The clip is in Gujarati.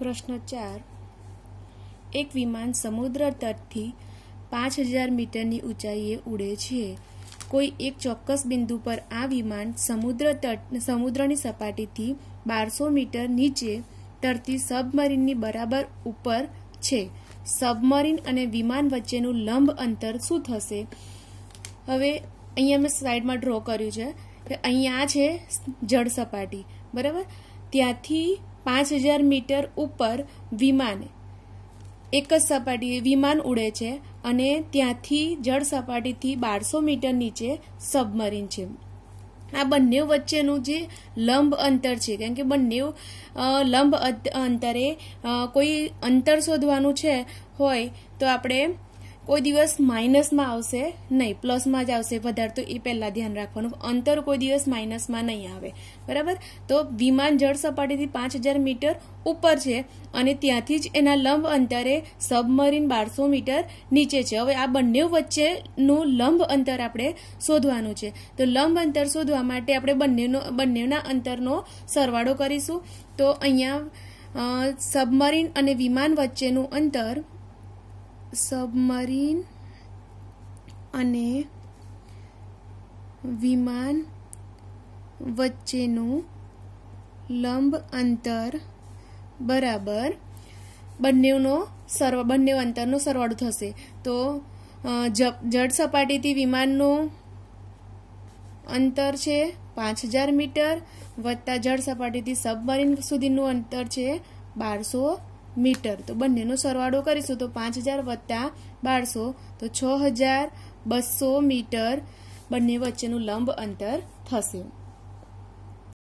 પ્રશ્ન ચાર એક વિમાન સમુદ્ર તટથી પાંચ હજાર મીટરની ઊંચાઈએ ઉડે છે કોઈ એક ચોક્કસ બિંદુ પર આ વિમાન સમુદ્ર તટ સમુદ્રની સપાટીથી બારસો મીટર નીચે તરતી સબમરીનની બરાબર ઉપર છે સબમરીન અને વિમાન વચ્ચેનું લંબ અંતર શું થશે હવે અહીંયા મેં સ્લાઇડમાં ડ્રો કર્યું છે કે અહીંયા છે જળ સપાટી બરાબર ત્યાંથી પાંચ હજાર મીટર ઉપર વિમાન એક જ સપાટીએ વિમાન ઉડે છે અને ત્યાંથી જળ સપાટીથી બારસો મીટર નીચે સબમરીન છે આ બંને વચ્ચેનું જે લંબ અંતર છે કારણ કે બંને લંબ અંતરે કોઈ અંતર શોધવાનું છે હોય તો આપણે કોઈ દિવસ માઇનસમાં આવશે નહીં પ્લસમાં જ આવશે વધારે તો એ પહેલાં ધ્યાન રાખવાનું અંતર કોઈ દિવસ માઇનસમાં નહીં આવે બરાબર તો વિમાન જળ સપાટીથી પાંચ હજાર મીટર ઉપર છે અને ત્યાંથી જ એના લંબ અંતરે સબમરીન બારસો મીટર નીચે છે હવે આ બંને વચ્ચેનું લંબ અંતર આપણે શોધવાનું છે તો લંબ અંતર શોધવા માટે આપણે બંનેનો બંનેના અંતરનો સરવાળો કરીશું તો અહીંયા સબમરીન અને વિમાન વચ્ચેનું અંતર સબમરીન અને વિમાન વચ્ચેનું લંબ અંતર બરાબર બંનેનો સર્વ બંને અંતરનો સરવાળો થશે તો જળ સપાટીથી વિમાનનું અંતર છે પાંચ હજાર મીટર વત્તા જળ સપાટીથી સબમરીન સુધીનું અંતર છે બારસો મીટર તો બંનેનો સરવાળો કરીશું તો પાંચ હજાર વત્તા બારસો તો છ હજાર બસો મીટર બંને વચ્ચેનું લંબ અંતર થશે